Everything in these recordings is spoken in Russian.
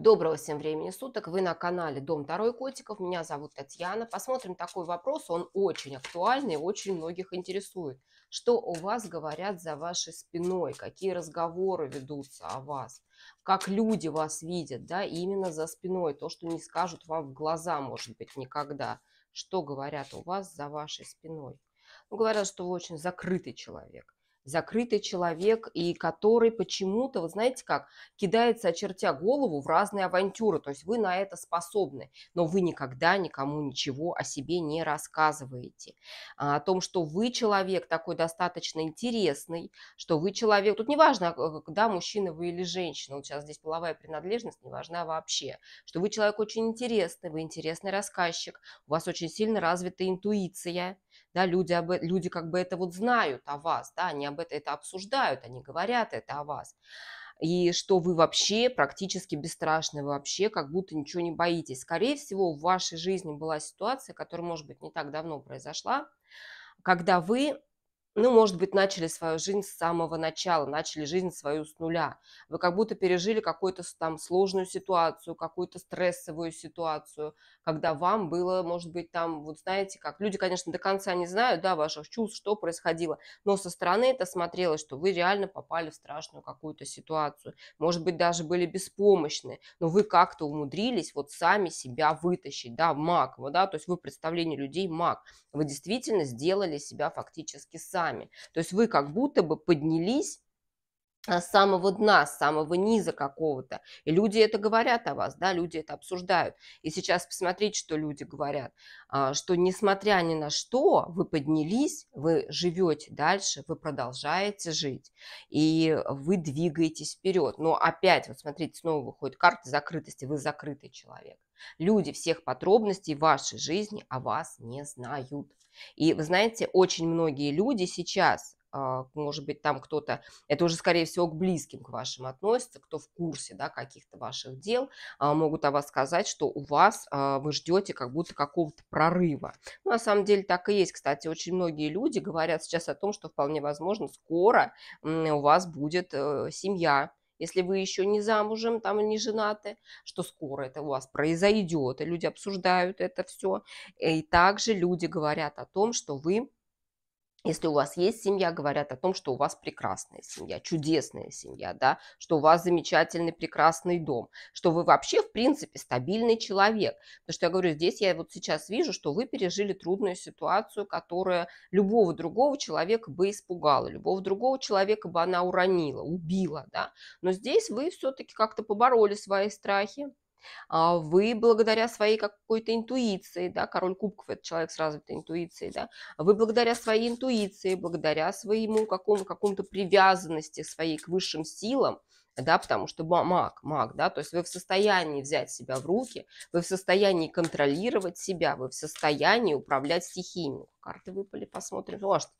Доброго всем времени суток. Вы на канале Дом Второй Котиков. Меня зовут Татьяна. Посмотрим такой вопрос. Он очень актуальный очень многих интересует. Что у вас говорят за вашей спиной? Какие разговоры ведутся о вас? Как люди вас видят, да, именно за спиной. То, что не скажут вам в глаза, может быть, никогда. Что говорят у вас за вашей спиной? Ну, говорят, что вы очень закрытый человек закрытый человек и который почему-то, вы знаете как, кидается, очертя голову в разные авантюры. То есть вы на это способны, но вы никогда никому ничего о себе не рассказываете. А, о том, что вы человек такой достаточно интересный, что вы человек, тут неважно, а, когда мужчина вы или женщина, вот сейчас здесь половая принадлежность не важна вообще, что вы человек очень интересный, вы интересный рассказчик, у вас очень сильно развита интуиция, да, люди, об, люди как бы это вот знают о вас, да, они об этом это обсуждают, они говорят это о вас, и что вы вообще практически бесстрашны, вы вообще как будто ничего не боитесь. Скорее всего, в вашей жизни была ситуация, которая, может быть, не так давно произошла, когда вы ну, может быть, начали свою жизнь с самого начала, начали жизнь свою с нуля. Вы как будто пережили какую-то там сложную ситуацию, какую-то стрессовую ситуацию, когда вам было, может быть, там, вот знаете, как люди, конечно, до конца не знают, да, ваших чувств, что происходило, но со стороны это смотрелось, что вы реально попали в страшную какую-то ситуацию, может быть, даже были беспомощны, но вы как-то умудрились вот сами себя вытащить, да, маг, да, то есть вы представление людей маг, вы действительно сделали себя фактически сами сами. То есть вы как будто бы поднялись а, с самого дна, с самого низа какого-то. И люди это говорят о вас, да, люди это обсуждают. И сейчас посмотрите, что люди говорят, а, что несмотря ни на что, вы поднялись, вы живете дальше, вы продолжаете жить, и вы двигаетесь вперед. Но опять, вот смотрите, снова выходит карта закрытости, вы закрытый человек. Люди всех подробностей вашей жизни о вас не знают. И вы знаете, очень многие люди сейчас, а, может быть, там кто-то, это уже, скорее всего, к близким к вашим относится, кто в курсе да, каких-то ваших дел, а, могут о вас сказать, что у вас а, вы ждете как будто какого-то прорыва. Ну, на самом деле так и есть. Кстати, очень многие люди говорят сейчас о том, что вполне возможно скоро у вас будет э, семья, если вы еще не замужем, там не женаты, что скоро это у вас произойдет, и люди обсуждают это все. И также люди говорят о том, что вы если у вас есть семья, говорят о том, что у вас прекрасная семья, чудесная семья, да, что у вас замечательный, прекрасный дом, что вы вообще, в принципе, стабильный человек. Потому что я говорю, здесь я вот сейчас вижу, что вы пережили трудную ситуацию, которая любого другого человека бы испугала, любого другого человека бы она уронила, убила, да. Но здесь вы все-таки как-то побороли свои страхи, а вы благодаря своей какой-то интуиции, да, король кубков – это человек с развитой интуицией, да, вы благодаря своей интуиции, благодаря своему какому, какому-то привязанности своей к высшим силам, да, потому что маг, маг, да, то есть вы в состоянии взять себя в руки, вы в состоянии контролировать себя, вы в состоянии управлять стихиями. Карты выпали, посмотрим. Ну, может,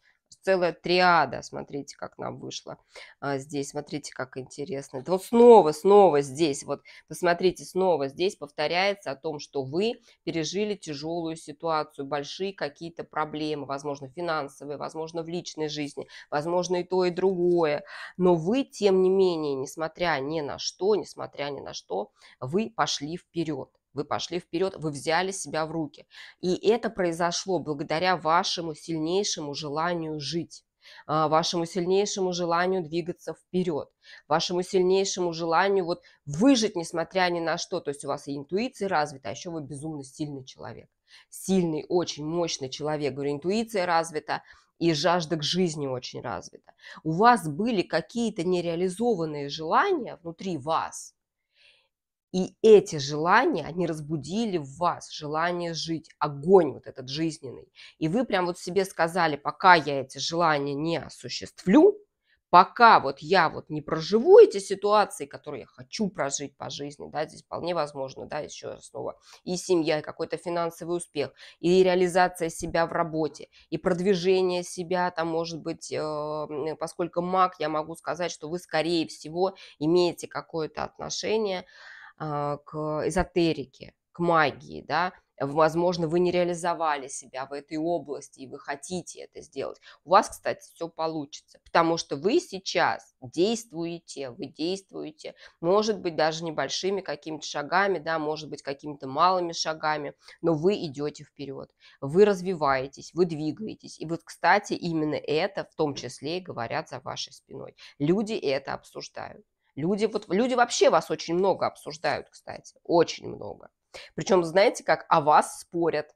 целая триада. Смотрите, как нам вышло а, здесь. Смотрите, как интересно. Это вот снова, снова здесь. Вот посмотрите, снова здесь повторяется о том, что вы пережили тяжелую ситуацию, большие какие-то проблемы, возможно, финансовые, возможно, в личной жизни, возможно, и то, и другое. Но вы, тем не менее, несмотря ни на что, несмотря ни на что, вы пошли вперед. Вы пошли вперед, вы взяли себя в руки. И это произошло благодаря вашему сильнейшему желанию жить а, вашему сильнейшему желанию двигаться вперед, вашему сильнейшему желанию вот выжить, несмотря ни на что. То есть у вас и интуиция развита, а еще вы безумно сильный человек. Сильный, очень мощный человек. Говорю, интуиция развита, и жажда к жизни очень развита. У вас были какие-то нереализованные желания внутри вас – и эти желания, они разбудили в вас желание жить, огонь вот этот жизненный. И вы прям вот себе сказали, пока я эти желания не осуществлю, пока вот я вот не проживу эти ситуации, которые я хочу прожить по жизни, да, здесь вполне возможно, да, еще раз снова, и семья, и какой-то финансовый успех, и реализация себя в работе, и продвижение себя, там, может быть, э, поскольку маг, я могу сказать, что вы, скорее всего, имеете какое-то отношение а, к эзотерике, к магии, да, возможно, вы не реализовали себя в этой области, и вы хотите это сделать. У вас, кстати, все получится, потому что вы сейчас действуете, вы действуете, может быть, даже небольшими какими-то шагами, да, может быть, какими-то малыми шагами, но вы идете вперед, вы развиваетесь, вы двигаетесь. И вот, кстати, именно это в том числе и говорят за вашей спиной. Люди это обсуждают. Люди, вот, люди вообще вас очень много обсуждают, кстати, очень много. Причем, знаете, как о вас спорят.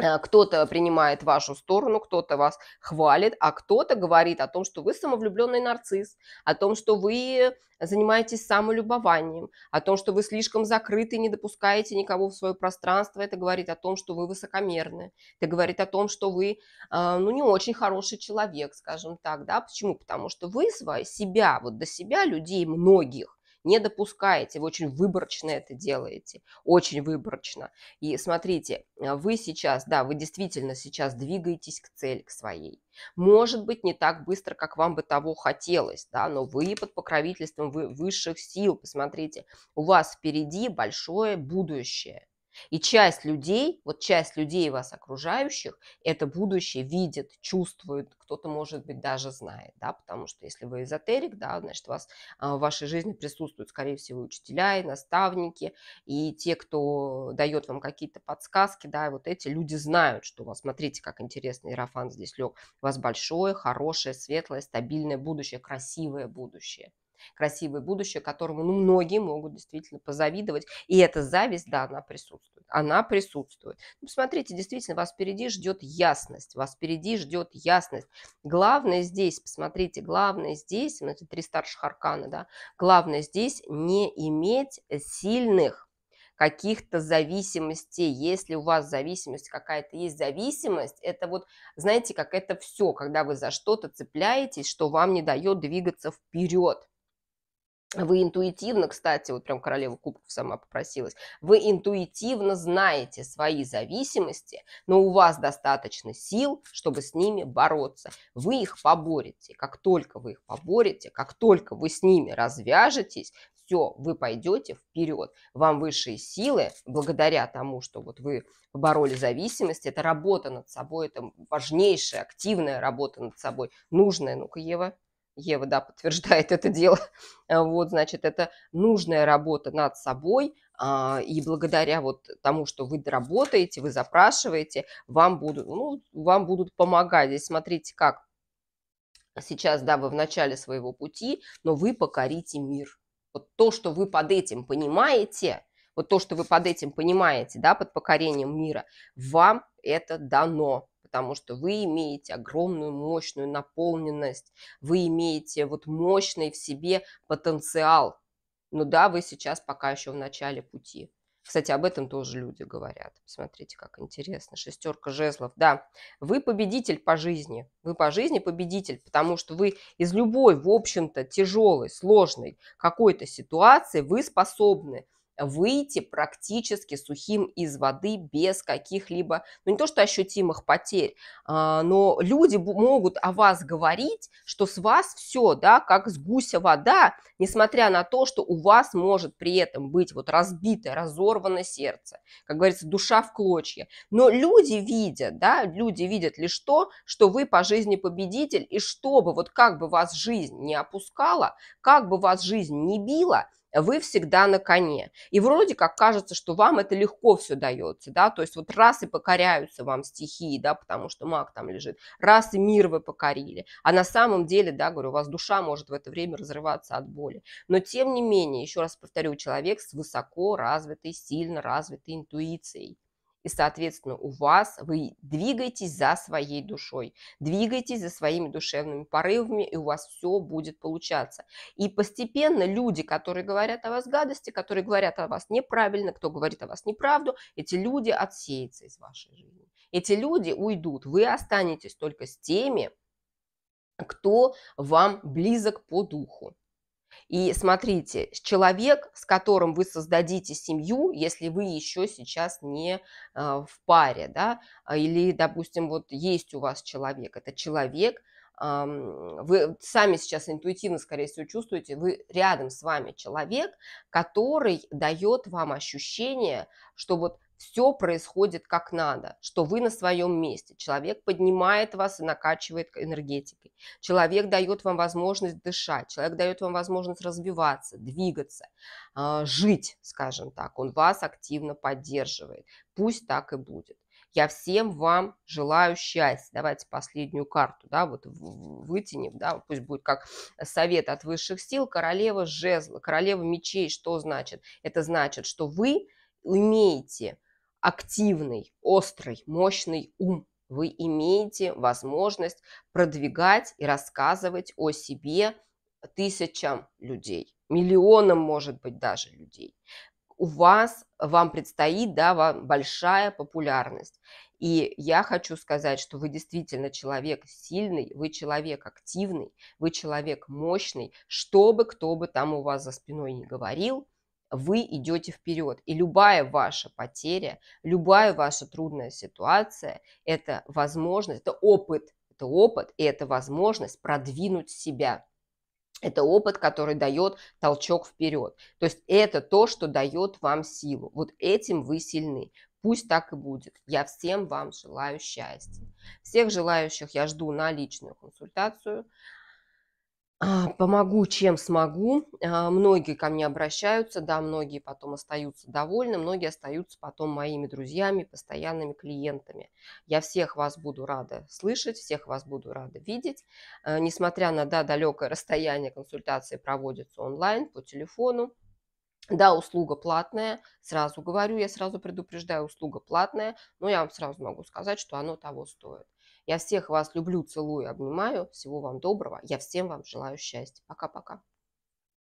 Э, кто-то принимает вашу сторону, кто-то вас хвалит, а кто-то говорит о том, что вы самовлюбленный нарцисс, о том, что вы занимаетесь самолюбованием, о том, что вы слишком закрыты, не допускаете никого в свое пространство. Это говорит о том, что вы высокомерны. Это говорит о том, что вы э, ну, не очень хороший человек, скажем так. Да? Почему? Потому что вы себя, вот до себя людей многих не допускаете, вы очень выборочно это делаете, очень выборочно. И смотрите, э, вы сейчас, да, вы действительно сейчас двигаетесь к цели, к своей. Может быть, не так быстро, как вам бы того хотелось, да, но вы под покровительством высших сил, посмотрите, у вас впереди большое будущее. И часть людей, вот часть людей вас окружающих, это будущее видит, чувствует, кто-то, может быть, даже знает, да, потому что если вы эзотерик, да, значит, у вас а, в вашей жизни присутствуют, скорее всего, учителя и наставники, и те, кто дает вам какие-то подсказки, да, и вот эти люди знают, что у вас, смотрите, как интересно, Иерофан здесь лег, у вас большое, хорошее, светлое, стабильное будущее, красивое будущее красивое будущее, которому ну, многие могут действительно позавидовать. И эта зависть, да, она присутствует. Она присутствует. Ну, посмотрите, действительно, вас впереди ждет ясность. Вас впереди ждет ясность. Главное здесь, посмотрите, главное здесь, ну, эти три старших аркана, да, главное здесь не иметь сильных каких-то зависимостей. Если у вас зависимость какая-то есть, зависимость, это вот, знаете, как это все, когда вы за что-то цепляетесь, что вам не дает двигаться вперед вы интуитивно, кстати, вот прям королева кубков сама попросилась, вы интуитивно знаете свои зависимости, но у вас достаточно сил, чтобы с ними бороться. Вы их поборете. Как только вы их поборете, как только вы с ними развяжетесь, все, вы пойдете вперед. Вам высшие силы, благодаря тому, что вот вы побороли зависимость, это работа над собой, это важнейшая, активная работа над собой. Нужная, ну-ка, Ева. Ева, да, подтверждает это дело. А вот, значит, это нужная работа над собой, а, и благодаря вот тому, что вы работаете, вы запрашиваете, вам будут, ну, вам будут помогать. Здесь смотрите, как сейчас, да, вы в начале своего пути, но вы покорите мир. Вот то, что вы под этим понимаете, вот то, что вы под этим понимаете, да, под покорением мира, вам это дано потому что вы имеете огромную мощную наполненность, вы имеете вот мощный в себе потенциал. Но ну да, вы сейчас пока еще в начале пути. Кстати, об этом тоже люди говорят. Смотрите, как интересно. Шестерка жезлов. Да, вы победитель по жизни. Вы по жизни победитель, потому что вы из любой, в общем-то, тяжелой, сложной какой-то ситуации, вы способны выйти практически сухим из воды без каких-либо, ну не то что ощутимых потерь, а, но люди могут о вас говорить, что с вас все, да, как с гуся вода, несмотря на то, что у вас может при этом быть вот разбитое, разорвано сердце, как говорится, душа в клочья. Но люди видят, да, люди видят лишь то, что вы по жизни победитель, и чтобы вот как бы вас жизнь не опускала, как бы вас жизнь не била – вы всегда на коне. И вроде как кажется, что вам это легко все дается, да, то есть вот раз и покоряются вам стихии, да, потому что маг там лежит, раз и мир вы покорили, а на самом деле, да, говорю, у вас душа может в это время разрываться от боли. Но тем не менее, еще раз повторю, человек с высоко развитой, сильно развитой интуицией. И, соответственно, у вас вы двигаетесь за своей душой, двигаетесь за своими душевными порывами, и у вас все будет получаться. И постепенно люди, которые говорят о вас гадости, которые говорят о вас неправильно, кто говорит о вас неправду, эти люди отсеются из вашей жизни. Эти люди уйдут, вы останетесь только с теми, кто вам близок по духу. И смотрите, человек, с которым вы создадите семью, если вы еще сейчас не а, в паре, да, а, или, допустим, вот есть у вас человек, это человек, вы сами сейчас интуитивно, скорее всего, чувствуете, вы рядом с вами человек, который дает вам ощущение, что вот все происходит как надо, что вы на своем месте. Человек поднимает вас и накачивает энергетикой. Человек дает вам возможность дышать, человек дает вам возможность развиваться, двигаться, а, жить, скажем так. Он вас активно поддерживает. Пусть так и будет. Я всем вам желаю счастья. Давайте последнюю карту, да, вот вытянем, да, пусть будет как совет от высших сил, королева жезла, королева мечей, что значит? Это значит, что вы умеете активный, острый, мощный ум. Вы имеете возможность продвигать и рассказывать о себе тысячам людей, миллионам, может быть, даже людей. У вас, вам предстоит, да, вам большая популярность. И я хочу сказать, что вы действительно человек сильный, вы человек активный, вы человек мощный, что бы кто бы там у вас за спиной не говорил, вы идете вперед. И любая ваша потеря, любая ваша трудная ситуация – это возможность, это опыт, это опыт и это возможность продвинуть себя. Это опыт, который дает толчок вперед. То есть это то, что дает вам силу. Вот этим вы сильны. Пусть так и будет. Я всем вам желаю счастья. Всех желающих я жду на личную консультацию. А, помогу, чем смогу. А, многие ко мне обращаются, да, многие потом остаются довольны, многие остаются потом моими друзьями, постоянными клиентами. Я всех вас буду рада слышать, всех вас буду рада видеть. А, несмотря на, да, далекое расстояние, консультации проводятся онлайн, по телефону. Да, услуга платная, сразу говорю, я сразу предупреждаю, услуга платная, но я вам сразу могу сказать, что оно того стоит. Я всех вас люблю, целую, обнимаю. Всего вам доброго. Я всем вам желаю счастья. Пока-пока.